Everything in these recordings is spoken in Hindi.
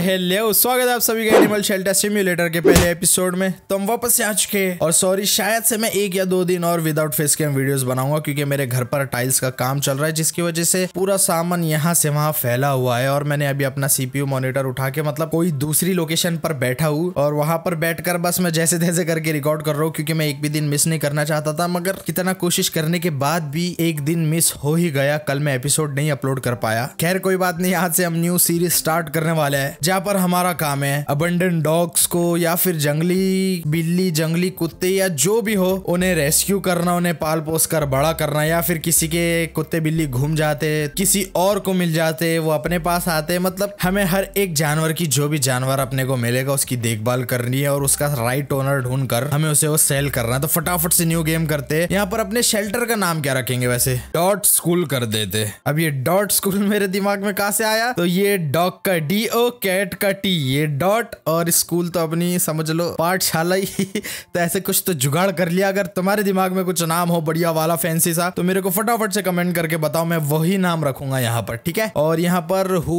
हेलो स्वागत है आप सभी का एनिमल शेल्टर सिम्युलेटर के पहले एपिसोड में तो हम वापस से आ चुके हैं और सॉरी शायद से मैं एक या दो दिन और विदाउट फेस कैम वीडियोस बनाऊंगा क्योंकि मेरे घर पर टाइल्स का काम चल रहा है जिसकी वजह से पूरा सामान यहाँ से वहाँ फैला हुआ है और मैंने अभी अपना सीपीयू मॉनिटर उठा के मतलब कोई दूसरी लोकेशन पर बैठा हूँ और वहां पर बैठ बस मैं जैसे तैसे करके रिकॉर्ड कर रहा हूँ क्योंकि मैं एक भी दिन मिस नहीं करना चाहता था मगर कितना कोशिश करने के बाद भी एक दिन मिस हो ही गया कल मैं एपिसोड नहीं अपलोड कर पाया खैर कोई बात नहीं आज से हम न्यू सीरीज स्टार्ट करने वाले हैं जहाँ पर हमारा काम है अबंडन डॉग्स को या फिर जंगली बिल्ली जंगली कुत्ते या जो भी हो उन्हें रेस्क्यू करना उन्हें पाल पोस कर बड़ा करना या फिर किसी के कुत्ते बिल्ली घूम जाते किसी और को मिल जाते वो अपने पास आते मतलब हमें हर एक जानवर की जो भी जानवर अपने को मिलेगा उसकी देखभाल करनी है और उसका राइट ओनर ढूंढ कर हमें उसे वो सेल करना है तो फटाफट से न्यू गेम करते यहाँ पर अपने शेल्टर का नाम क्या रखेंगे वैसे डॉट स्कूल कर देते अब ये डॉट स्कूल मेरे दिमाग में कहा से आया तो ये डॉग का डी ओ के एट का टी ये डॉट और स्कूल तो अपनी समझ लो पाठशाला ही तो ऐसे कुछ तो जुगाड़ कर लिया अगर तुम्हारे दिमाग में कुछ नाम हो बढ़िया वाला फैंसी सा तो मेरे को फटाफट से कमेंट करके बताओ मैं वही नाम रखूंगा यहाँ पर ठीक है और यहाँ पर who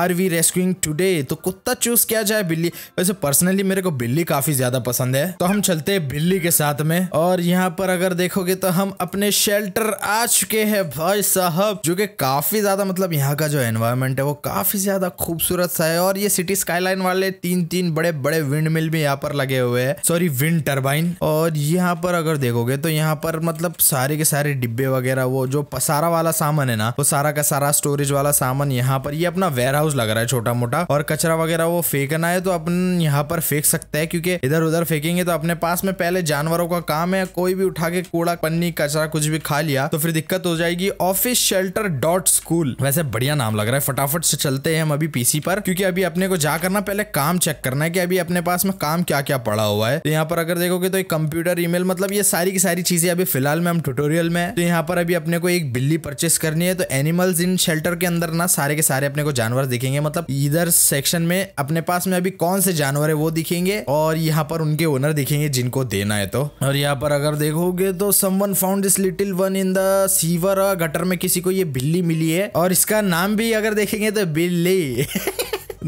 are we rescuing today तो कुत्ता चूज किया जाए बिल्ली वैसे पर्सनली मेरे को बिल्ली काफी ज्यादा पसंद है तो हम चलते है बिल्ली के साथ में और यहाँ पर अगर देखोगे तो हम अपने शेल्टर आ चुके हैं भाई साहब जो कि काफी ज्यादा मतलब यहाँ का जो एनवायरमेंट है वो काफी ज्यादा खूबसूरत सा है और और ये सिटी स्काईलाइन वाले तीन तीन बड़े बड़े विंड मिल भी यहाँ पर लगे हुए हैं सॉरी विंड टर्बाइन और यहाँ पर अगर देखोगे तो यहाँ पर मतलब सारे के सारे डिब्बे वगैरह वो जो पसारा वाला सामान है ना वो सारा का सारा स्टोरेज वाला सामान यहाँ पर ये अपना वेयर हाउस लग रहा है छोटा मोटा और कचरा वगैरह वो फेंकना है तो अपन यहाँ पर फेंक सकते हैं क्योंकि इधर उधर फेंकेंगे तो अपने पास में पहले जानवरों का काम है कोई भी उठा के कूड़ा पन्नी कचरा कुछ भी खा लिया तो फिर दिक्कत हो जाएगी ऑफिस शेल्टर डॉट स्कूल वैसे बढ़िया नाम लग रहा है फटाफट से चलते हैं हम अभी पीसी पर क्योंकि अभी अपने को जा करना पहले काम चेक करना है कि अभी अपने पास में काम क्या क्या पड़ा हुआ है तो यहाँ पर अगर देखोगे तो एक कंप्यूटर ईमेल मतलब ये सारी की सारी चीजें अभी फिलहाल में हम ट्यूटोरियल में तो यहाँ पर अभी अपने को एक बिल्ली परचेस करनी है तो एनिमल्स इन शेल्टर के अंदर ना सारे के सारे अपने को जानवर दिखेंगे मतलब इधर सेक्शन में अपने पास में अभी कौन से जानवर है वो दिखेंगे और यहाँ पर उनके ओनर दिखेंगे जिनको देना है तो और यहाँ पर अगर देखोगे तो someone found this little one in the sewer gutter में किसी को ये बिल्ली मिली है और इसका नाम भी अगर देखेंगे तो बिल्ली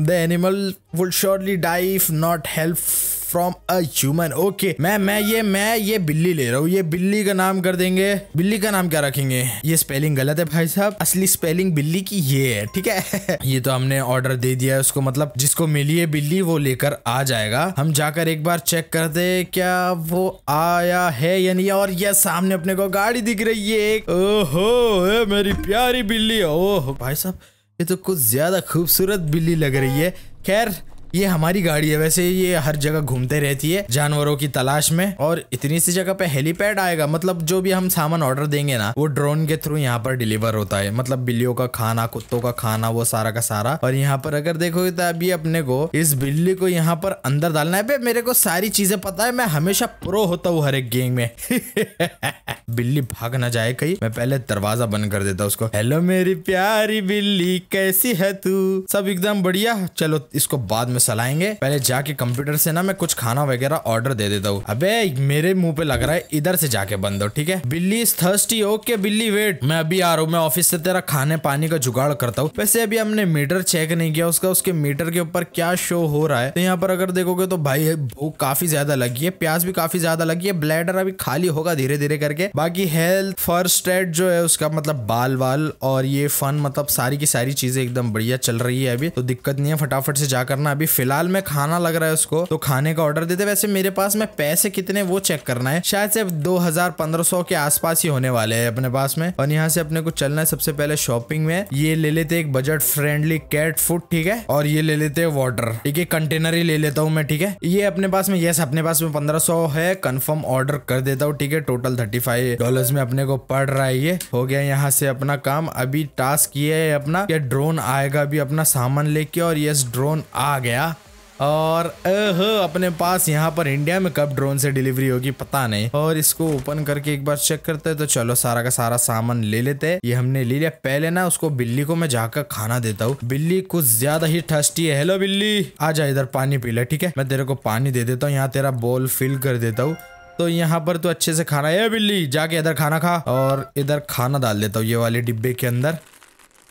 the animal would surely die if not from a human okay मैं मैं ये मैं ये बिल्ली ले रहा हूँ ये बिल्ली का नाम कर देंगे बिल्ली का नाम क्या रखेंगे ये स्पेलिंग गलत है भाई साहब असली स्पेलिंग बिल्ली की ये है ठीक है ये तो हमने ऑर्डर दे दिया है उसको मतलब जिसको मिली है बिल्ली वो लेकर आ जाएगा हम जाकर एक बार चेक करते क्या वो आया है या नहीं और ये सामने अपने को गाड़ी दिख रही है एक ओहो ए, मेरी प्यारी बिल्ली ओहो भाई साहब ये तो कुछ ज्यादा खूबसूरत बिल्ली लग रही है खैर ये हमारी गाड़ी है वैसे ये हर जगह घूमते रहती है जानवरों की तलाश में और इतनी सी जगह पे हेलीपैड आएगा मतलब जो भी हम सामान ऑर्डर देंगे ना वो ड्रोन के थ्रू यहाँ पर डिलीवर होता है मतलब बिल्लियों का खाना कुत्तों का खाना वो सारा का सारा और यहाँ पर अगर देखोगे तो अभी अपने को इस बिल्ली को यहाँ पर अंदर डालना है मेरे को सारी चीजें पता है मैं हमेशा प्रो होता हूँ हर एक गेंग में बिल्ली भाग ना जाए कहीं मैं पहले दरवाजा बंद कर देता उसको हेलो मेरी प्यारी बिल्ली कैसी है तू सब एकदम बढ़िया चलो इसको बाद में में सलाएंगे पहले जाके कंप्यूटर से ना मैं कुछ खाना वगैरह ऑर्डर दे देता हूँ अबे मेरे मुंह पे लग रहा है इधर से जाके बंद हो ठीक है Billy is thirsty okay Billy wait मैं अभी आ रहा हूँ मैं ऑफिस से तेरा खाने पानी का जुगाड़ करता हूँ वैसे अभी हमने मीटर चेक नहीं किया उसका उसके मीटर के ऊपर क्या शो हो रहा है तो यहाँ पर अगर देखोगे तो भाई भूख काफी ज्यादा लगी है प्याज भी काफी ज्यादा लगी है ब्लैडर अभी खाली होगा धीरे धीरे करके बाकी हेल्थ फर्स्ट एड जो है उसका मतलब बाल वाल और ये फन मतलब सारी की सारी चीजें एकदम बढ़िया चल रही है अभी तो दिक्कत नहीं है फटाफट से जाकर ना अभी फिलहाल में खाना लग रहा है उसको तो खाने का ऑर्डर देते वैसे मेरे पास में पैसे कितने वो चेक करना है शायद से दो हजार पंद्रह सौ के आसपास ही होने वाले है अपने पास में और यहाँ से अपने को चलना है सबसे पहले शॉपिंग में ये ले लेते एक बजट फ्रेंडली कैट फूड ठीक है और ये ले लेते हैं वाटर ठीक है कंटेनर ही ले लेता हूँ मैं ठीक है ये अपने पास में यस अपने पास में पंद्रह सौ है कंफर्म ऑर्डर कर देता हूँ ठीक है टोटल थर्टी फाइव डॉलर में अपने को पड़ रहा है ये हो गया यहाँ से अपना काम अभी टास्क ये है अपना ड्रोन आएगा अभी अपना सामान लेके और यस ड्रोन आ गया आया और अह अपने पास यहाँ पर इंडिया में कब ड्रोन से डिलीवरी होगी पता नहीं और इसको ओपन करके एक बार चेक करते हैं तो चलो सारा का सारा सामान ले लेते हैं ये हमने ले लिया पहले ना उसको बिल्ली को मैं जाकर खाना देता हूँ बिल्ली कुछ ज्यादा ही ठस्टी है हेलो बिल्ली आ जा इधर पानी पी ले ठीक है मैं तेरे को पानी दे देता हूँ यहाँ तेरा बॉल फिल कर देता हूँ तो यहाँ पर तो अच्छे से खाना है बिल्ली जाके इधर खाना खा और इधर खाना डाल देता हूँ ये वाले डिब्बे के अंदर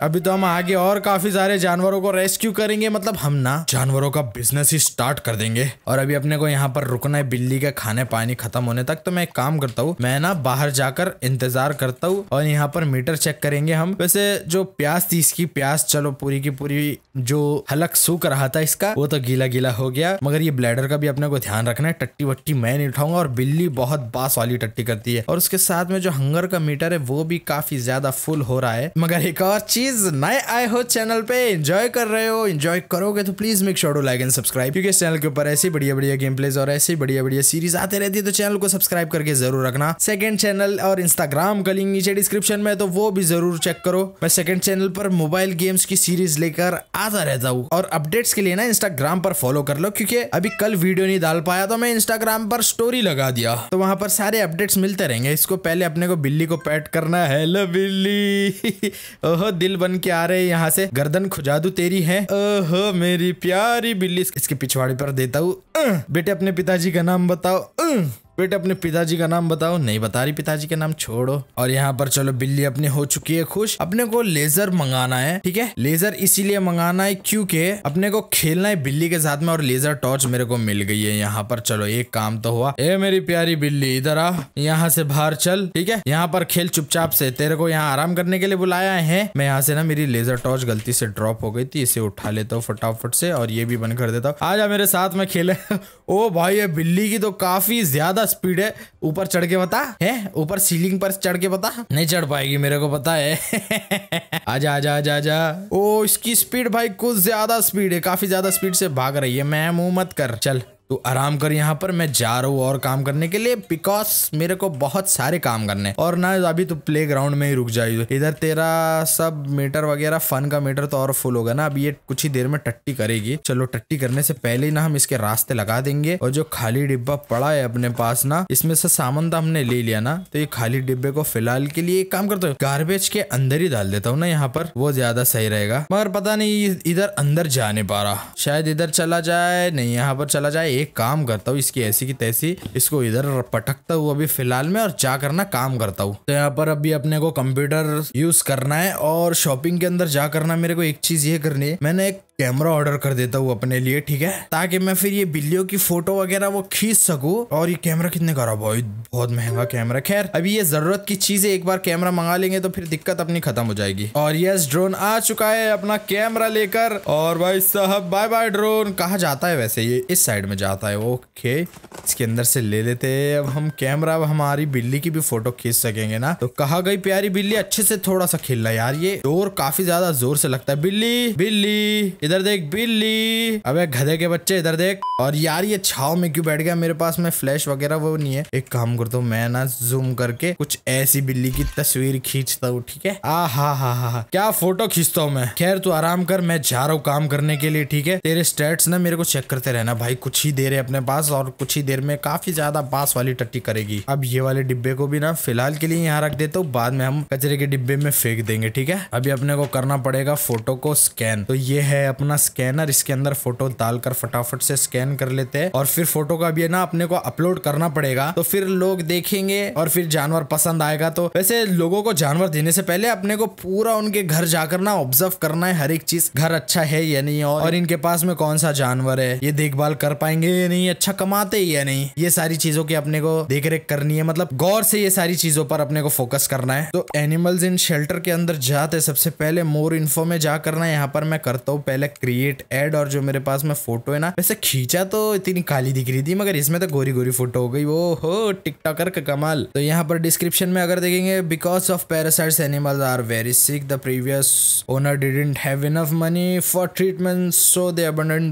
अभी तो हम आगे और काफी सारे जानवरों को रेस्क्यू करेंगे मतलब हम ना जानवरों का बिजनेस ही स्टार्ट कर देंगे और अभी अपने को यहाँ पर रुकना है बिल्ली के खाने पानी खत्म होने तक तो मैं एक काम करता हूँ मैं ना बाहर जाकर इंतजार करता हूँ और यहाँ पर मीटर चेक करेंगे हम वैसे जो प्याज थी इसकी प्याज चलो पूरी की पूरी जो हलक सूख रहा था इसका वो तो गीला गीला हो गया मगर ये ब्लैडर का भी अपने को ध्यान रखना है टट्टी वट्टी मैं नहीं उठाऊंगा और बिल्ली बहुत बास वाली टट्टी करती है और उसके साथ में जो हंगर का मीटर है वो भी काफी ज्यादा फुल हो रहा है मगर एक और चीज प्लीज नए आए हो चैनल पे एंजॉय कर रहे हो एंजॉय करोगे तो please make sure to like and subscribe क्योंकि इस चैनल के ऊपर ऐसी बढ़िया बढ़िया गेम प्लेज और ऐसी बढ़िया बढ़िया सीरीज आते रहती है तो चैनल को सब्सक्राइब करके जरूर रखना सेकंड चैनल और इंस्टाग्राम का लिंक नीचे डिस्क्रिप्शन में तो वो भी जरूर चेक करो मैं सेकंड चैनल पर मोबाइल गेम्स की सीरीज लेकर आता रहता हूँ और अपडेट्स के लिए ना इंस्टाग्राम पर फॉलो कर लो क्योंकि अभी कल वीडियो नहीं डाल पाया तो मैं इंस्टाग्राम पर स्टोरी लगा दिया तो वहां पर सारे अपडेट्स मिलते रहेंगे इसको पहले अपने को बिल्ली को पैट करना है बिल्ली ओहो दिल बन के आ रहे यहाँ से गर्दन खुजा दू तेरी है अह मेरी प्यारी बिल्ली इसके पिछवाड़े पर देता हूँ बेटे अपने पिताजी का नाम बताओ बेटे अपने पिताजी का नाम बताओ नहीं बता रही पिताजी का नाम छोड़ो और यहाँ पर चलो बिल्ली अपनी हो चुकी है खुश अपने को लेजर मंगाना है ठीक है लेजर इसीलिए मंगाना है क्योंकि अपने को खेलना है बिल्ली के साथ में और लेजर टॉर्च मेरे को मिल गई है यहाँ पर चलो एक काम तो हुआ ए मेरी प्यारी बिल्ली इधर आ यहाँ से बाहर चल ठीक है यहाँ पर खेल चुपचाप से तेरे को यहाँ आराम करने के लिए बुलाया है मैं यहाँ से ना मेरी लेजर टॉर्च गलती से ड्रॉप हो गई थी इसे उठा लेता हूँ फटाफट से और ये भी बंद कर देता हूँ आ जा मेरे साथ में खेले ओ भाई ये बिल्ली की तो काफी ज्यादा स्पीड है ऊपर चढ़ के बता है ऊपर सीलिंग पर चढ़ के बता नहीं चढ़ पाएगी मेरे को पता है आजा आजा आजा आजा ओ इसकी स्पीड भाई कुछ ज्यादा स्पीड है काफी ज्यादा स्पीड से भाग रही है मैं मुंह मत कर चल तो आराम कर यहाँ पर मैं जा रहा हूँ और काम करने के लिए बिकॉज मेरे को बहुत सारे काम करने और ना अभी तो प्ले ग्राउंड में ही रुक जाइए इधर तेरा सब मीटर वगैरह फन का मीटर तो और फुल होगा ना अभी ये कुछ ही देर में टट्टी करेगी चलो टट्टी करने से पहले ही ना हम इसके रास्ते लगा देंगे और जो खाली डिब्बा पड़ा है अपने पास ना इसमें से सामान तो हमने ले लिया ना तो ये खाली डिब्बे को फिलहाल के लिए एक काम करता हूँ गार्बेज के अंदर ही डाल देता हूँ ना यहाँ पर वो ज्यादा सही रहेगा मगर पता नहीं इधर अंदर जा नहीं पा रहा शायद इधर चला जाए नहीं यहाँ पर चला जाए एक काम करता हूँ इसकी ऐसी की तैसी इसको इधर पटकता हूँ अभी फिलहाल में और जा करना काम करता हूँ तो यहाँ पर अभी अपने को कंप्यूटर यूज करना है और शॉपिंग के अंदर जा करना मेरे को एक चीज ये करनी है मैंने एक कैमरा ऑर्डर कर देता हूँ अपने लिए ठीक है ताकि मैं फिर ये बिल्लियों की फोटो वगैरह वो खींच सकूँ और ये कैमरा कितने का रहा भाई बहुत महंगा कैमरा खैर अभी ये जरूरत की चीज है एक बार कैमरा मंगा लेंगे तो फिर दिक्कत अपनी खत्म हो जाएगी और यस ड्रोन आ चुका है अपना कैमरा लेकर और भाई साहब बाय बाय ड्रोन कहा जाता है वैसे ये इस साइड में जाता है ओके इसके अंदर से ले लेते हैं अब हम कैमरा हमारी बिल्ली की भी फोटो खींच सकेंगे ना तो कहा गई प्यारी बिल्ली अच्छे से थोड़ा सा खेलना यार ये जोर काफी ज्यादा जोर से लगता है बिल्ली बिल्ली इधर देख बिल्ली अबे गधे के बच्चे इधर देख और यार ये छाव में क्यों बैठ गया मेरे पास में फ्लैश वगैरह वो नहीं है एक काम करता हूँ मैं ना जूम करके कुछ ऐसी बिल्ली की तस्वीर खींचता हूँ ठीक है आ हा हा हा क्या फोटो खींचता हूँ मैं खैर तू आराम कर मैं जा रहा हूँ काम करने के लिए ठीक है तेरे स्टेट्स ना मेरे को चेक करते रहना भाई कुछ ही देर है अपने पास और कुछ ही देर में काफी ज्यादा पास वाली टट्टी करेगी अब ये वाले डिब्बे को भी ना फिलहाल के लिए यहाँ रख देता हूँ बाद में हम कचरे के डिब्बे में फेंक देंगे ठीक है अभी अपने को करना पड़ेगा फोटो को स्कैन तो ये है अपना स्कैनर इसके अंदर फोटो डालकर फटाफट से स्कैन कर लेते हैं और फिर फोटो का भी ना अपने को अपलोड करना पड़ेगा तो फिर लोग देखेंगे और फिर जानवर पसंद आएगा तो वैसे लोगों को जानवर देने से पहले अपने को पूरा उनके घर जाकर ना ऑब्जर्व करना है हर एक चीज घर अच्छा है या नहीं और, और इनके पास में कौन सा जानवर है ये देखभाल कर पाएंगे या नहीं अच्छा कमाते या नहीं ये सारी चीजों की अपने को देख रेख करनी है मतलब गौर से ये सारी चीजों पर अपने को फोकस करना है तो एनिमल्स इन शेल्टर के अंदर जाते सबसे पहले मोर इन्फो में जा करना है यहाँ पर मैं करता हूँ पहले क्रिएट एड और जो मेरे पास में फोटो है ना वैसे खींचा तो इतनी काली दिख रही थी मगर इसमें तो गोरी गोरी फोटो हो गई वो हो टिकटॉकर का कमाल तो यहाँ पर डिस्क्रिप्शन में अगर देखेंगे because of parasites animal are very sick the previous owner didn't have enough money for treatment so they abandon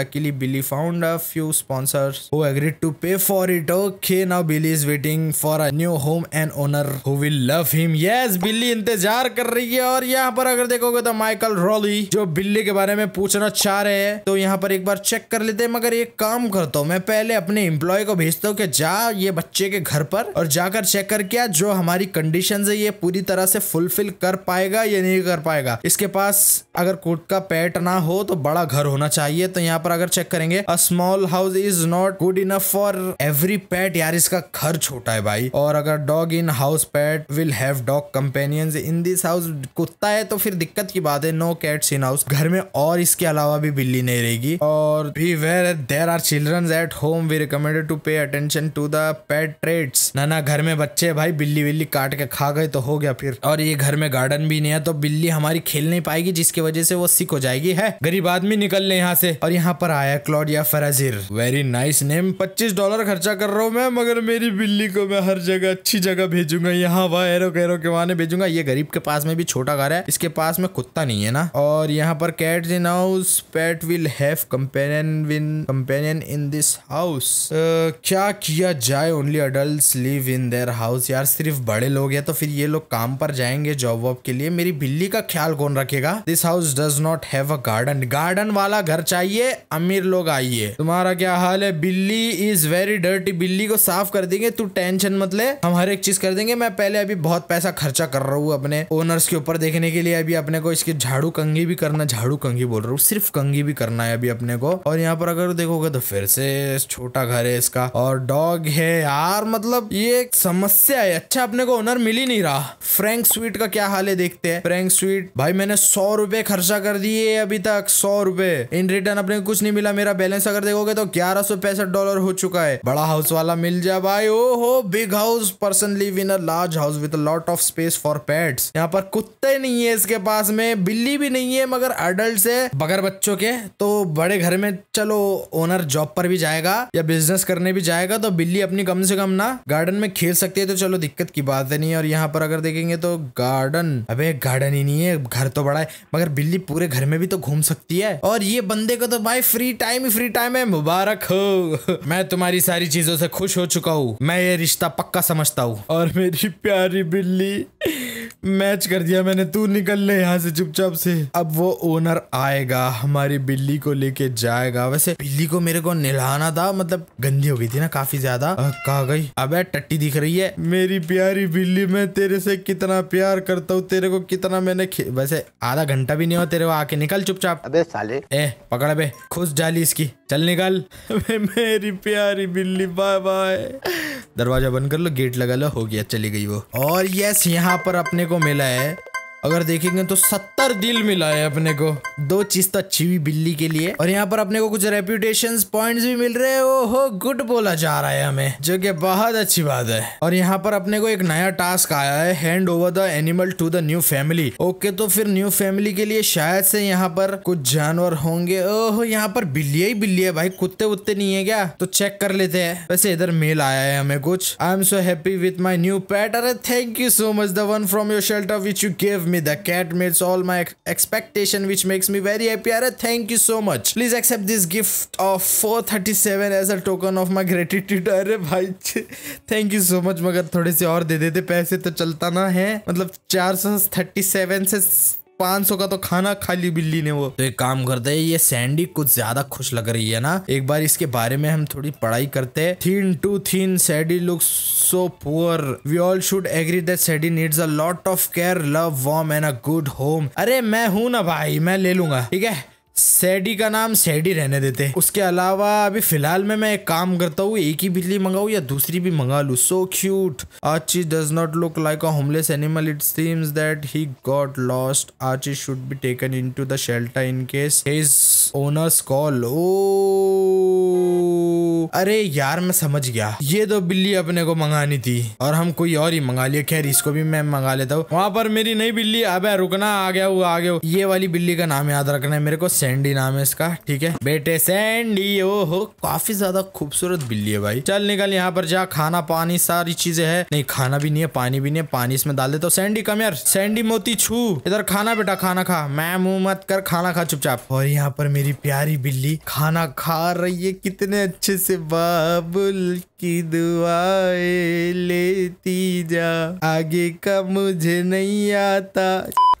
luckily Billy found a few sponsors who agreed to pay for it okay now Billy is waiting for a new home and owner who will love him yes बिल्ली इंतजार कर रही है और यहाँ पर अगर देखोगे तो माइकल रॉली जो बिल्ली के बारे बारे में पूछना चाह रहे हैं तो यहाँ पर एक बार चेक कर लेते हैं मगर एक काम करता हूँ मैं पहले अपने इम्प्लॉय को भेजता हूँ कि जा ये बच्चे के घर पर और जाकर चेक कर क्या जो हमारी कंडीशन है ये पूरी तरह से फुलफिल कर पाएगा या नहीं कर पाएगा इसके पास अगर कुट का पेट ना हो तो बड़ा घर होना चाहिए तो यहाँ पर अगर चेक करेंगे a small house is not good enough for every pet यार इसका घर छोटा है भाई और अगर dog in house pet will have dog companions in this house कुत्ता है तो फिर दिक्कत की बात है नो कैट्स इन हाउस घर में और इसके अलावा भी बिल्ली नहीं रहेगी और भी where there are children at home we recommended to pay attention to the pet traits ना ना घर में बच्चे भाई बिल्ली बिल्ली काट के खा गए तो हो गया फिर और ये घर में गार्डन भी नहीं है तो बिल्ली हमारी खेल नहीं पाएगी जिसकी वजह से वो सिक हो जाएगी है गरीब आदमी निकल ले यहाँ से और यहाँ पर आया या फराजिर वेरी नाइस नेम पच्चीस डॉलर खर्चा कर रहा हूँ मैं मगर मेरी बिल्ली को मैं हर जगह अच्छी जगह भेजूंगा यहाँ वह एरो के माने भेजूंगा ये गरीब के पास में भी छोटा घर है इसके पास में कुत्ता नहीं है ना और यहाँ पर cat At the house, pet will have companion win companion in this house. Uh, क्या किया जाए only adult live in their house यार सिर्फ बड़े लोग हैं तो फिर ये लोग काम पर जाएंगे जॉब वॉब के लिए मेरी बिल्ली का ख्याल कौन रखेगा this house does not have a garden garden वाला घर चाहिए अमीर लोग आइए तुम्हारा क्या हाल है बिल्ली इज वेरी डर्टी बिल्ली को साफ कर देंगे तू टेंशन मत ले हम हर एक चीज कर देंगे मैं पहले अभी बहुत पैसा खर्चा कर रहा हूँ अपने ओनर्स के ऊपर देखने के लिए अभी अपने को इसके झाड़ू कंगी भी करना झाड़ू कंगी कंगी बोल रहा हूँ सिर्फ कंगी भी करना है अभी अपने को और यहाँ पर अगर देखोगे तो फिर से छोटा घर है इसका और डॉग है यार मतलब ये एक समस्या है अच्छा अपने को ओनर मिल ही नहीं रहा फ्रेंक स्वीट का क्या हाल है देखते हैं फ्रेंक स्वीट भाई मैंने सौ रुपए खर्चा कर दिए अभी तक सौ रुपए इन रिटर्न अपने को कुछ नहीं मिला मेरा बैलेंस अगर देखोगे तो ग्यारह सौ पैंसठ डॉलर हो चुका है बड़ा हाउस वाला मिल जाए भाई ओ हो big house person live in a large house with lot of space for pets यहाँ पर कुत्ते नहीं है इसके पास में बिल्ली भी नहीं है मगर अडल्ट से बगर बच्चों के तो बड़े घर में चलो ओनर जॉब पर भी जाएगा या बिजनेस करने भी जाएगा तो बिल्ली अपनी कम से कम ना गार्डन में खेल सकती है तो चलो दिक्कत की बात है नहीं और यहाँ पर अगर देखेंगे तो गार्डन अबे गार्डन ही नहीं है घर तो बड़ा है मगर बिल्ली पूरे घर में भी तो घूम सकती है और ये बंदे को तो भाई फ्री टाइम ही फ्री टाइम है मुबारक हो मैं तुम्हारी सारी चीजों से खुश हो चुका हूँ मैं ये रिश्ता पक्का समझता हूँ और मेरी प्यारी बिल्ली मैच कर दिया मैंने तू निकल ले यहाँ से चुपचाप से अब वो ओनर आएगा हमारी बिल्ली को लेके जाएगा वैसे बिल्ली को मेरे को निलाना था मतलब गंदी हो गई थी ना काफी ज्यादा कहा गई अबे टट्टी दिख रही है मेरी प्यारी बिल्ली मैं तेरे से कितना प्यार करता हूँ तेरे को कितना मैंने वैसे आधा घंटा भी नहीं हो तेरे को आके निकल चुपचाप अबे साले ए पकड़ अबे खुश जाली इसकी चल निकल मेरी प्यारी बिल्ली बाय बाय दरवाजा बंद कर लो गेट लगा लो हो गया चली गई वो और यस यहाँ पर अपने को मिला है अगर देखेंगे तो सत्तर दिल मिला है अपने को दो चीज तो अच्छी हुई बिल्ली के लिए और यहाँ पर अपने को कुछ रेप्यूटेशन पॉइंट्स भी मिल रहे हैं ओहो गुड बोला जा रहा है हमें जो कि बहुत अच्छी बात है और यहाँ पर अपने को एक नया टास्क आया है hand over the animal to the new family okay तो फिर न्यू फैमिली के लिए शायद से यहाँ पर कुछ जानवर होंगे ओहो यहाँ पर बिल्ली ही बिल्ली है भाई कुत्ते उत्ते नहीं है क्या तो चेक कर लेते हैं वैसे इधर मेल आया है हमें कुछ I am so happy with my new pet अरे thank you so much the one from your shelter which you gave me the cat meets all my expectation which makes me very happy Arre, thank you so much please accept this gift of 437 as a token of my gratitude अरे भाई थैंक यू सो मच मगर थोड़े से और दे देते पैसे तो चलता ना है मतलब 437 से पांच सौ का तो खाना खा ली बिल्ली ने वो तो एक काम करते है ये सैंडी कुछ ज्यादा खुश लग रही है ना एक बार इसके बारे में हम थोड़ी पढ़ाई करते है thin too thin Sadie looks so poor we all should agree that Sadie needs a lot of care love warm and a good home अरे मैं हूं ना भाई मैं ले लूंगा ठीक है सैडी का नाम सैडी रहने देते उसके अलावा अभी फिलहाल में मैं एक काम करता हूँ एक ही बिजली मंगाऊ या दूसरी भी मंगा लू so cute Archie does not look like a homeless animal it seems that he got lost Archie should be taken in to the shelter in case his owners call ओ अरे यार मैं समझ गया ये दो तो बिल्ली अपने को मंगानी थी और हम कोई और ही मंगा लिया खैर इसको भी मैं मंगा लेता हूँ वहां पर मेरी नई बिल्ली अब रुकना आ गया हुआ आ गया ये वाली बिल्ली का नाम याद रखना है मेरे को सैंडी सैंडी नाम है इसका ठीक है बेटे सैंडी ओ हो काफी ज्यादा खूबसूरत बिल्ली है भाई चल निकल यहाँ पर जा खाना पानी सारी चीजें है नहीं खाना भी नहीं है पानी भी नहीं है पानी इसमें डाल देता तो सैंडी कम यार सैंडी मोती छू इधर खाना बेटा खाना खा मैं मुंह मत कर खाना खा चुपचाप और यहाँ पर मेरी प्यारी बिल्ली खाना खा रही है कितने अच्छे से बाबुल की दुआ लेती जा आगे का मुझे नहीं आता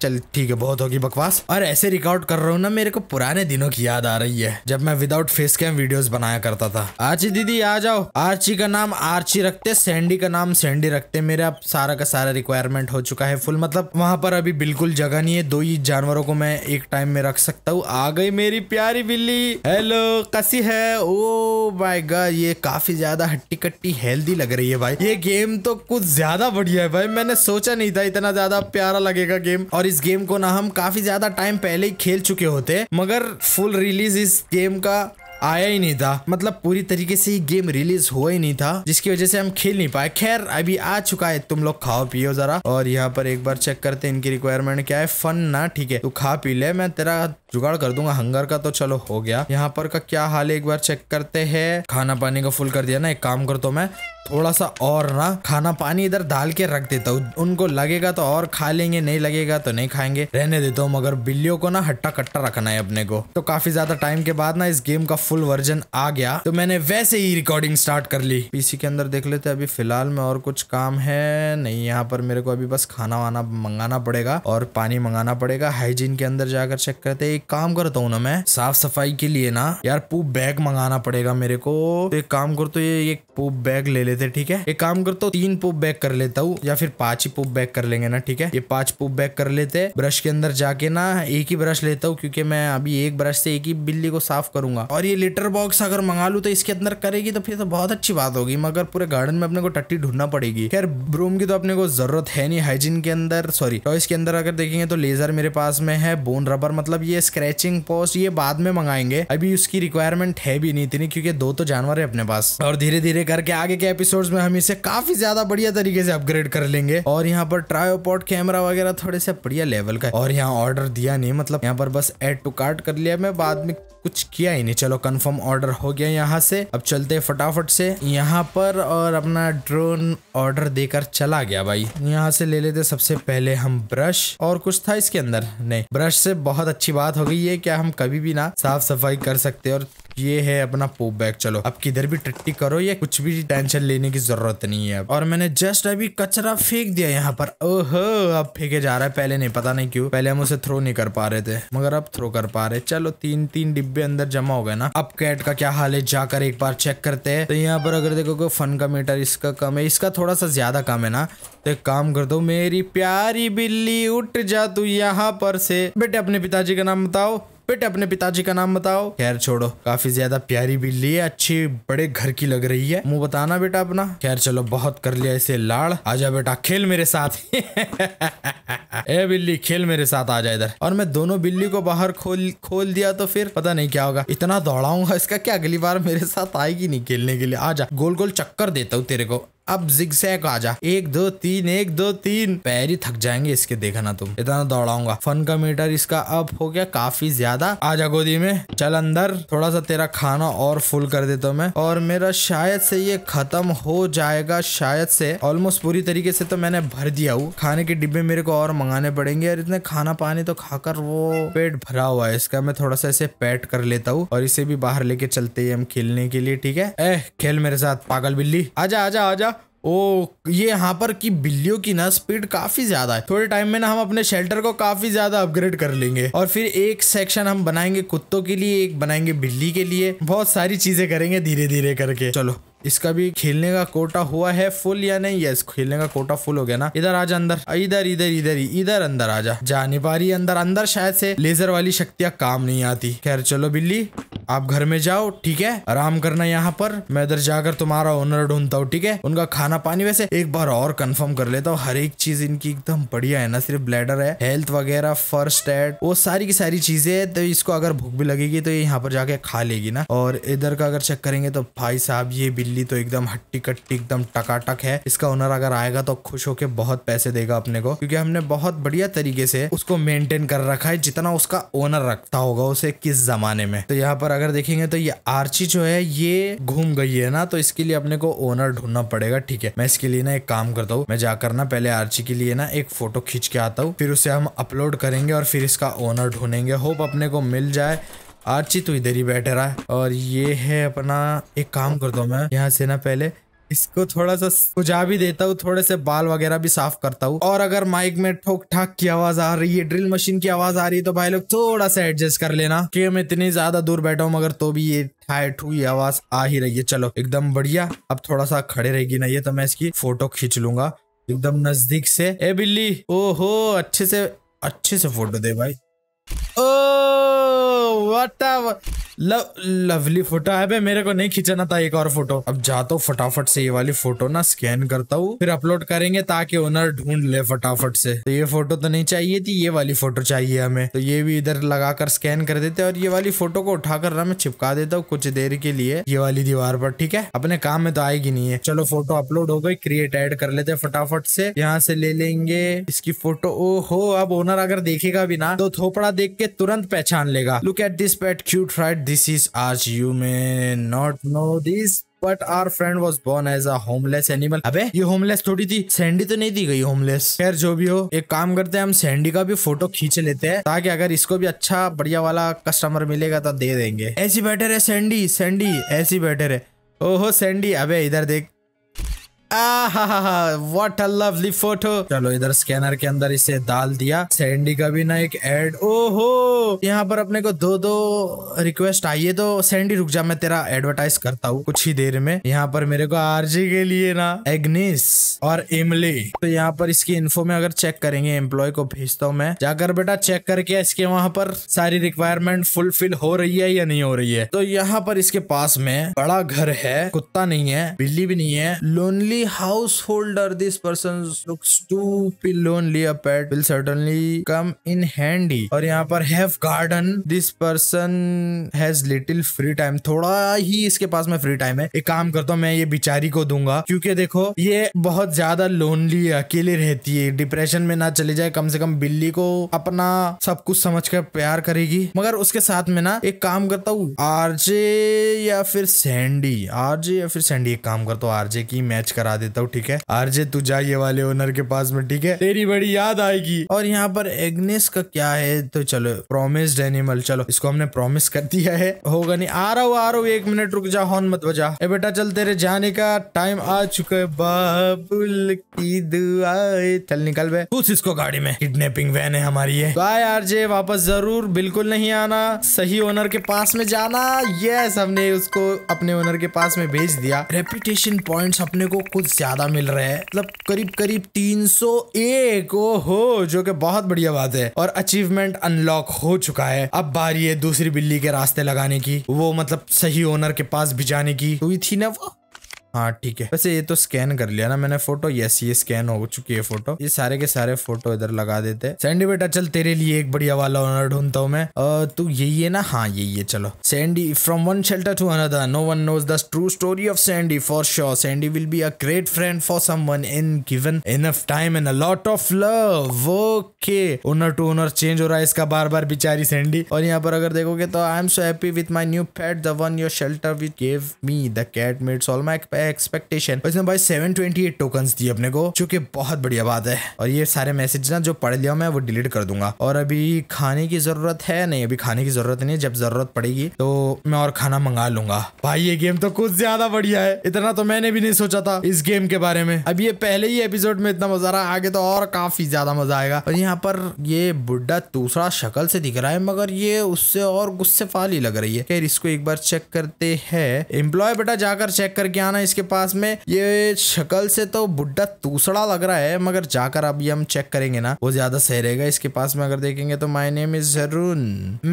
चल ठीक है बहुत होगी बकवास और ऐसे रिकॉर्ड कर रहा हूँ ना मेरे को पुराने दिनों की याद आ रही है जब मैं विदाउट फेस कैम वीडियोस बनाया करता था आर्ची दीदी आ जाओ आर्ची का नाम आर्ची रखते सैंडी का नाम सैंडी रखते मेरा अब सारा का सारा रिक्वायरमेंट हो चुका है फुल मतलब वहाँ पर अभी बिल्कुल जगह नहीं है दो ही जानवरों को मैं एक टाइम में रख सकता हूँ आ गई मेरी प्यारी बिल्ली हेलो कसी है ओ बाई गॉड ये काफी ज्यादा हट्टी कट्टी हेल्दी लग रही है भाई ये गेम तो कुछ ज्यादा बढ़िया है भाई मैंने सोचा नहीं था इतना ज्यादा प्यारा लगेगा गेम और इस गेम को ना हम काफी ज्यादा टाइम पहले ही खेल चुके होते मगर फुल रिलीज इस गेम का आया ही नहीं था मतलब पूरी तरीके से ये गेम रिलीज हुआ ही नहीं था जिसकी वजह से हम खेल नहीं पाए खैर अभी आ चुका है तुम लोग खाओ पियो जरा और यहाँ पर एक बार चेक करते हैं इनकी रिक्वायरमेंट क्या है फन ना ठीक है तू खा पी ले मैं तेरा जुगाड़ कर दूंगा हंगर का तो चलो हो गया यहाँ पर का क्या हाल है एक बार चेक करते है खाना पानी का फुल कर दिया ना एक काम कर तो मैं थोड़ा सा और ना खाना पानी इधर डाल के रख देता हूँ उनको लगेगा तो और खा लेंगे नहीं लगेगा तो नहीं खाएंगे रहने देता हूँ मगर बिल्लियों को ना हट्टा कट्टा रखना है अपने को तो काफी ज्यादा टाइम के बाद ना इस गेम का फुल वर्जन आ गया तो मैंने वैसे ही रिकॉर्डिंग स्टार्ट कर ली पीसी के अंदर देख लेते अभी फिलहाल में और कुछ काम है नहीं यहाँ पर मेरे को अभी बस खाना वाना मंगाना पड़ेगा और पानी मंगाना पड़ेगा हाइजीन के अंदर जाकर चेक करते एक काम करता हूँ ना मैं साफ सफाई के लिए ना यार पूप बैग मंगाना पड़ेगा मेरे को तो एक काम कर तो ये एक पूप बैग ले ले लेते ठीक है एक काम करता हूँ तीन पुप बैग कर लेता हूँ या फिर पांच ही पुप बैक कर लेंगे ना ठीक है ये पांच पुप बैक कर लेते हैं ब्रश के अंदर जाके ना एक ही ब्रश लेता हूँ क्योंकि मैं अभी एक ब्रश से एक ही बिल्ली को साफ करूंगा और ये लिटर बॉक्स अगर मंगा लू तो इसके अंदर करेगी तो फिर तो बहुत अच्छी बात होगी मगर पूरे गार्डन में अपने को टट्टी ढूंढना पड़ेगी खैर ब्रूम की तो अपने को जरूरत है नहीं हाइजीन के अंदर सॉरी टॉयस के अंदर अगर देखेंगे तो लेजर मेरे पास में है बोन रबर मतलब ये स्क्रेचिंग पोस्ट ये बाद में मंगाएंगे अभी उसकी रिक्वायरमेंट है भी नहीं इतनी क्योंकि दो तो जानवर है अपने पास और धीरे धीरे करके आगे के एपिसोड्स में हम इसे काफी ज्यादा बढ़िया तरीके से अपग्रेड कर लेंगे और यहाँ पर ट्रायोपोर्ट कैमरा वगैरह थोड़े से बढ़िया लेवल का और यहाँ ऑर्डर दिया नहीं मतलब यहाँ पर बस एड टू कार्ट कर लिया मैं बाद में कुछ किया ही नहीं चलो कंफर्म ऑर्डर हो गया यहाँ से अब चलते फटाफट से यहाँ पर और अपना ड्रोन ऑर्डर देकर चला गया भाई यहाँ से ले लेते सबसे पहले हम ब्रश और कुछ था इसके अंदर नहीं ब्रश से बहुत अच्छी बात हो गई है क्या हम कभी भी ना साफ सफाई कर सकते और ये है अपना पोप बैग चलो अब किधर भी टट्टी करो ये कुछ भी टेंशन लेने की जरूरत नहीं है और मैंने जस्ट अभी कचरा फेंक दिया यहाँ पर ओहो अब फेंके जा रहा है पहले नहीं पता नहीं क्यों पहले हम उसे थ्रो नहीं कर पा रहे थे मगर अब थ्रो कर पा रहे चलो तीन तीन डिब्बे अंदर जमा हो गए ना अब कैट का क्या हाल है जाकर एक बार चेक करते है तो यहाँ पर अगर देखो फन का मीटर इसका कम है इसका थोड़ा सा ज्यादा कम है ना तो एक काम कर दो मेरी प्यारी बिल्ली उठ जा तू यहाँ पर से बेटे अपने पिताजी का नाम बताओ बेटे अपने पिताजी का नाम बताओ खैर छोड़ो काफी ज्यादा प्यारी बिल्ली है अच्छी बड़े घर की लग रही है मुंह बताना बेटा अपना खैर चलो बहुत कर लिया इसे लाड़ आजा बेटा खेल मेरे साथ ए बिल्ली खेल मेरे साथ आ जा इधर और मैं दोनों बिल्ली को बाहर खोल खोल दिया तो फिर पता नहीं क्या होगा इतना दौड़ाऊंगा इसका क्या अगली बार मेरे साथ आएगी नहीं खेलने के लिए आ जा गोल गोल चक्कर देता हूँ तेरे को अब जिग आ जा एक दो तीन एक दो तीन पैर ही थक जाएंगे इसके देखा ना तुम इतना तो दौड़ाऊंगा फन का मीटर इसका अप हो गया काफी ज्यादा आ जा गोदी में चल अंदर थोड़ा सा तेरा खाना और फुल कर देता हूँ मैं और मेरा शायद से ये खत्म हो जाएगा शायद से ऑलमोस्ट पूरी तरीके से तो मैंने भर दिया हूँ खाने के डिब्बे मेरे को और मंगाने पड़ेंगे और इतने खाना पानी तो खाकर वो पेट भरा हुआ है इसका मैं थोड़ा सा इसे पैट कर लेता हूँ और इसे भी बाहर लेके चलते हम खेलने के लिए ठीक है ए खेल मेरे साथ पागल बिल्ली आ आजा आ जा ओ ये यहाँ पर की बिल्लियों की ना स्पीड काफी ज्यादा है थोड़े टाइम में ना हम अपने शेल्टर को काफी ज्यादा अपग्रेड कर लेंगे और फिर एक सेक्शन हम बनाएंगे कुत्तों के लिए एक बनाएंगे बिल्ली के लिए बहुत सारी चीजें करेंगे धीरे धीरे करके चलो इसका भी खेलने का कोटा हुआ है फुल या नहीं यस खेलने का कोटा फुल हो गया ना इधर आज अंदर इधर इधर इधर इधर अंदर आ जा जाने पा रही अंदर अंदर शायद से लेजर वाली शक्तियां काम नहीं आती खैर चलो बिल्ली आप घर में जाओ ठीक है आराम करना यहाँ पर मैं इधर जाकर तुम्हारा ओनर ढूंढता हूँ ठीक है उनका खाना पानी वैसे एक बार और कंफर्म कर लेता हूँ हर एक चीज इनकी एकदम बढ़िया है ना सिर्फ ब्लैडर है हेल्थ वगैरह फर्स्ट एड वो सारी की सारी चीजें तो इसको अगर भूख भी लगेगी तो ये यहाँ पर जाके खा लेगी ना और इधर का अगर चेक करेंगे तो भाई साहब ये बिल्ली बिल्ली तो एकदम हट्टी कट्टी एकदम टकाटक है इसका ओनर अगर आएगा तो खुश होके बहुत पैसे देगा अपने को क्योंकि हमने बहुत बढ़िया तरीके से उसको मेंटेन कर रखा है जितना उसका ओनर रखता होगा उसे किस जमाने में तो यहाँ पर अगर देखेंगे तो ये आर्ची जो है ये घूम गई है ना तो इसके लिए अपने को ओनर ढूंढना पड़ेगा ठीक है मैं इसके लिए ना एक काम करता हूँ मैं जाकर ना पहले आर्ची के लिए ना एक फोटो खींच के आता हूँ फिर उसे हम अपलोड करेंगे और फिर इसका ओनर ढूंढेंगे होप अपने को मिल जाए आर्ची तो इधर ही बैठ रहा है और ये है अपना एक काम करता हूँ मैं यहाँ से ना पहले इसको थोड़ा सा सुझा भी देता हूँ थोड़े से बाल वगैरह भी साफ करता हूँ और अगर माइक में ठोक ठाक की आवाज आ रही है ड्रिल मशीन की आवाज आ रही है तो भाई लोग थोड़ा सा एडजस्ट कर लेना कि मैं इतनी ज्यादा दूर बैठा हूँ मगर तो भी ये ठाए हुई आवाज आ ही रही है चलो एकदम बढ़िया अब थोड़ा सा खड़े रहेगी ना ये तो मैं इसकी फोटो खींच लूंगा एकदम नजदीक से ए बिल्ली ओहो अच्छे से अच्छे से फोटो दे भाई ओ व्हाट लवली फोटो है मेरे को नहीं खींचना था एक और फोटो अब जाता तो हूँ फटाफट से ये वाली फोटो ना स्कैन करता हूँ फिर अपलोड करेंगे ताकि ओनर ढूंढ ले फटाफट से तो ये फोटो तो नहीं चाहिए थी ये वाली फोटो चाहिए हमें तो ये भी इधर लगा कर स्कैन कर देते और ये वाली फोटो को उठाकर ना मैं चिपका देता हूँ कुछ देर के लिए ये वाली दीवार पर ठीक है अपने काम में तो आएगी नहीं है चलो फोटो अपलोड हो गई क्रिएट एड कर लेते फटाफट से यहाँ से ले लेंगे इसकी फोटो ओ हो अब ओनर अगर देखेगा भी ना तो थोपड़ा देख के तुरंत पहचान लेगा look at this pet cute right this is as you may not know this but our friend was born as a homeless animal अबे ये होमलेस थोड़ी थी सैंडी तो नहीं दी गई होमलेस खैर जो भी हो एक काम करते हैं हम सैंडी का भी फोटो खींच लेते हैं ताकि अगर इसको भी अच्छा बढ़िया वाला कस्टमर मिलेगा तो दे देंगे ऐसी बेटर है सैंडी सैंडी ऐसी बेटर है ओहो सैंडी अबे इधर देख वॉट अ लवली फोटो चलो इधर स्कैनर के अंदर इसे डाल दिया सैंडी का भी ना एक एड ओहो यहाँ पर अपने को दो दो रिक्वेस्ट आई है तो सैंडी रुक जा मैं तेरा एडवर्टाइज करता हूँ कुछ ही देर में यहाँ पर मेरे को आरजी के लिए ना एग्निस और इमली तो यहाँ पर इसकी इन्फो में अगर चेक करेंगे एम्प्लॉय को भेजता हूँ मैं जाकर बेटा चेक करके इसके वहां पर सारी रिक्वायरमेंट फुलफिल हो रही है या नहीं हो रही है तो यहाँ पर इसके पास में बड़ा घर है कुत्ता नहीं है बिल्ली भी नहीं है lonely the householder this person looks to be lonely a pet will certainly come in handy और यहाँ पर have garden this person has little free time थोड़ा ही इसके पास में free time है एक काम करता हूँ मैं ये बिचारी को दूंगा क्योंकि देखो ये बहुत ज्यादा लोनली अकेले रहती है डिप्रेशन में ना चली जाए कम से कम बिल्ली को अपना सब कुछ समझ कर प्यार करेगी मगर उसके साथ में ना एक काम करता हूँ आरजे या फिर सैंडी आरजे या फिर सैंडी एक काम करता हूँ आरजे की मैच करा करा देता हूँ ठीक है आरजे तू जा ये वाले ओनर के पास में ठीक है तेरी बड़ी याद आएगी और यहाँ पर एग्नेस का क्या है तो चलो प्रोमिस्ड एनिमल चलो इसको हमने प्रोमिस कर दिया है होगा नहीं आ रहा हूँ आ रहा हूँ एक मिनट रुक जा हॉर्न मत बजा ए बेटा चल तेरे जाने का टाइम आ चुका है बाबुल की दुआएं चल निकल बे घुस इसको गाड़ी में किडनैपिंग वैन है हमारी है बाय आरजे वापस जरूर बिल्कुल नहीं आना सही ओनर के पास में जाना यस हमने उसको अपने ओनर के पास में भेज दिया रेपुटेशन पॉइंट्स अपने को कुछ बहुत ज़्यादा मिल रहे हैं मतलब करीब करीब तीन सौ हो जो कि बहुत बढ़िया बात है और अचीवमेंट अनलॉक हो चुका है अब बारी है दूसरी बिल्ली के रास्ते लगाने की वो मतलब सही ओनर के पास भिजाने की हुई थी ना वो हाँ ठीक है वैसे ये तो स्कैन कर लिया ना मैंने फोटो यस ये स्कैन हो चुकी है फोटो ये सारे के सारे फोटो इधर लगा देते हैं सैंडी बेटा चल तेरे लिए एक बढ़िया वाला ऑनर ढूंढता हूँ मैं तू यही है ना हाँ यही है चलो Sandy from one shelter to another no one knows the true story of Sandy for sure Sandy will be a great friend for someone in given enough time and a lot of love okay owner to owner change हो रहा है इसका बार बार बिचारी सैंडी और यहाँ पर अगर देखोगे तो I am so happy with my new pet the one your shelter which gave me the cat meets all my expectation और इसमें भाई सेवन ट्वेंटी एट टोकन दिए अपने को जो की बहुत बढ़िया बात है और ये सारे मैसेज ना जो पढ़ लिया मैं वो डिलीट कर दूंगा और अभी खाने की जरूरत है नहीं अभी खाने की जरूरत नहीं जब जरूरत पड़ेगी तो मैं और खाना मंगा लूंगा भाई ये गेम तो कुछ ज्यादा बढ़िया है इतना तो मैंने भी नहीं सोचा था इस गेम के बारे में अभी ये पहले ही एपिसोड में इतना मजा रहा आगे तो और काफी ज्यादा मजा आएगा और यहाँ पर ये बुढ़ा दूसरा शक्ल से दिख रहा है मगर ये उससे और गुस्से फाल ही लग रही है खैर इसको एक बार चेक करते हैं एम्प्लॉय बेटा जाकर चेक करके आना इसके पास में ये शक्ल से तो बुढ़ा दूसरा लग रहा है मगर जाकर अभी हम चेक करेंगे ना वो ज्यादा सही रहेगा इसके पास में अगर देखेंगे तो my name is Jaron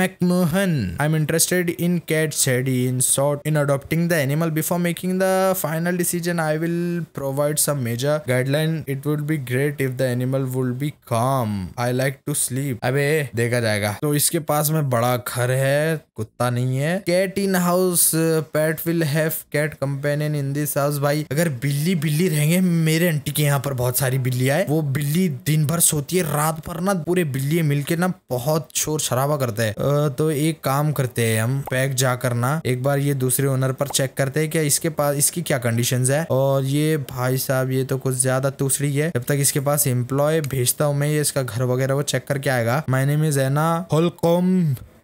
McMahon I am interested in cat Sadie in short in adopting the animal before making the final decision I will provide some major guideline it would be great if the animal would be calm I like to sleep अबे देखा जाएगा तो इसके पास में बड़ा घर है कुत्ता नहीं है cat in house pet will have cat companion in this house भाई अगर बिल्ली बिल्ली रहेंगे मेरे आंटी के यहाँ पर बहुत सारी बिल्ली आए वो बिल्ली दिन भर सोती है रात भर ना पूरे बिल्ली मिलके ना बहुत शोर शराबा करते है तो एक काम करते है हम पैक जाकर ना एक बार ये दूसरे ओनर पर चेक करते है क्या इसके पास इसकी क्या कंडीशन है और ये भाई साहब ये तो कुछ ज्यादा दूसरी है जब तक इसके पास एम्प्लॉय भेजता हूँ मैं ये इसका घर वगैरह वो चेक करके आएगा मायने में जैना होलकोम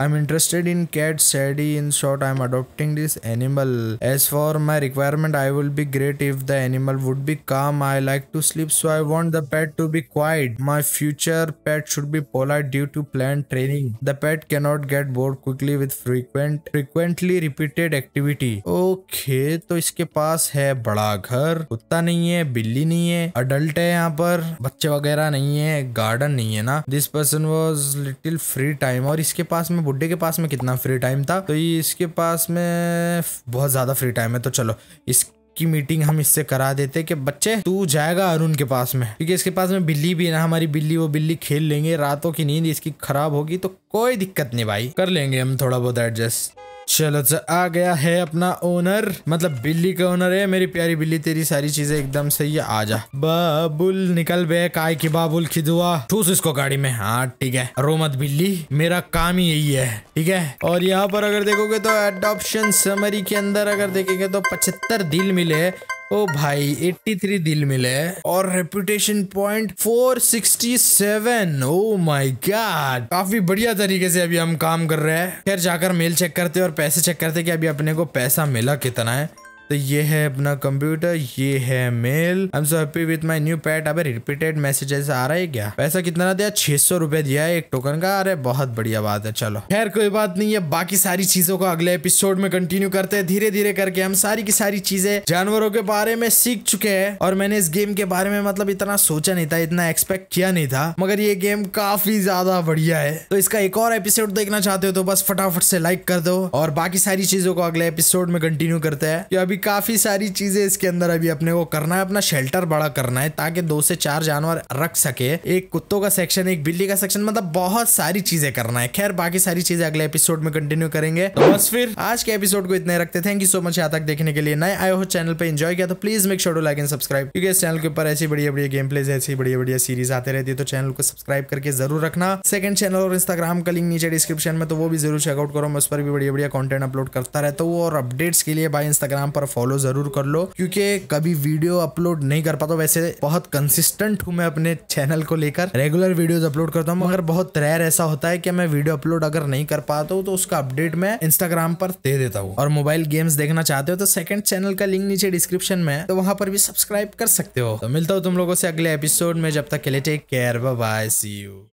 I'm interested in cat Sadie in short I'm adopting this animal. As for my requirement I will be great if the animal would be calm. I like to sleep so I want the pet to be quiet. My future pet should be polite due to planned training. The pet cannot get bored quickly with frequent frequently repeated activity. Okay तो इसके पास है बड़ा घर कुत्ता नहीं है बिल्ली नहीं है अडल्ट है यहाँ पर बच्चे वगैरह नहीं है Garden नहीं है ना This person was little free time, और इसके पास में बुढ़े के पास में कितना फ्री टाइम था तो ये इसके पास में बहुत ज़्यादा फ्री टाइम है तो चलो इस की मीटिंग हम इससे करा देते कि बच्चे तू जाएगा अरुण के पास में क्योंकि इसके पास में बिल्ली भी ना हमारी बिल्ली वो बिल्ली खेल लेंगे रातों की नींद इसकी खराब होगी तो कोई दिक्कत नहीं भाई कर लेंगे हम थोड़ा बहुत एडजस्ट चलो तो आ गया है अपना ओनर मतलब बिल्ली का ओनर है मेरी प्यारी बिल्ली तेरी सारी चीजें एकदम सही है आ जा बाबुल निकल बे काय की बाबुल खिदुआ ठूस इसको गाड़ी में हाँ ठीक है रो मत बिल्ली मेरा काम ही यही है ठीक है और यहाँ पर अगर देखोगे तो एडोप्शन समरी के अंदर अगर देखेंगे तो पचहत्तर दिल मिले ओ भाई 83 दिल मिले और reputation point 467 oh my god काफी बढ़िया तरीके से अभी हम काम कर रहे हैं फिर जाकर मेल चेक करते हैं और पैसे चेक करते कि अभी अपने को पैसा मिला कितना है तो ये है अपना कंप्यूटर ये है mail I am so happy with my new pet अबे रिपीटेड मैसेजेस आ रहा है क्या पैसा कितना दिया छह सौ रुपए दिया है एक टोकन का अरे बहुत बढ़िया बात है चलो खैर कोई बात नहीं है बाकी सारी चीजों को अगले एपिसोड में कंटिन्यू करते हैं धीरे धीरे करके हम सारी की सारी चीजें जानवरों के बारे में सीख चुके हैं और मैंने इस गेम के बारे में मतलब इतना सोचा नहीं था इतना एक्सपेक्ट किया नहीं था मगर ये गेम काफी ज्यादा बढ़िया है तो इसका एक और एपिसोड देखना चाहते हो तो बस फटाफट से लाइक कर दो और बाकी सारी चीजों को अगले एपिसोड में कंटिन्यू करते हैं तो अभी अभी काफ़ी सारी चीज़ें इसके अंदर अभी अपने को करना है अपना शेल्टर बड़ा करना है ताकि दो से चार जानवर रख सके एक कुत्तों का सेक्शन एक बिल्ली का सेक्शन मतलब बहुत सारी चीज़ें करना है खैर बाकी सारी चीज़ें अगले एपिसोड में कंटिन्यू करेंगे तो बस फिर आज के एपिसोड को इतने रखते थैंक यू सो मच यहाँ तक देखने के लिए नए आए हो चैनल पर इंजॉय किया तो please make sure like and subscribe क्योंकि इस चैनल के ऊपर ऐसी बढ़िया बढ़िया गेम प्लेज ऐसी बढ़िया बढ़िया सीरीज आते रहती है तो चैनल को सब्सक्राइब करके जरूर रखना सेकंड चैनल और इंस्टाग्राम का लिंक नीचे डिस्क्रिप्शन में तो वो भी जरूर चेकआउट करो मैं उस पर भी बढ़िया बढ़िया कॉन्टेंट अपलोड करता रहता हूँ और अपडेट्स के लिए भाई इंस्टाग्राम पर बार फॉलो जरूर कर लो क्योंकि कभी वीडियो अपलोड नहीं कर पाता वैसे बहुत कंसिस्टेंट हूँ मैं अपने चैनल को लेकर रेगुलर वीडियोस अपलोड करता हूँ मगर बहुत रेयर ऐसा होता है कि मैं वीडियो अपलोड अगर नहीं कर पाता हूँ तो उसका अपडेट मैं इंस्टाग्राम पर दे देता हूँ और मोबाइल गेम्स देखना चाहते हो तो सेकंड चैनल का लिंक नीचे डिस्क्रिप्शन में तो वहां पर भी सब्सक्राइब कर सकते हो तो मिलता हूँ तुम लोगों से अगले एपिसोड में जब तक के लिए take care bye see you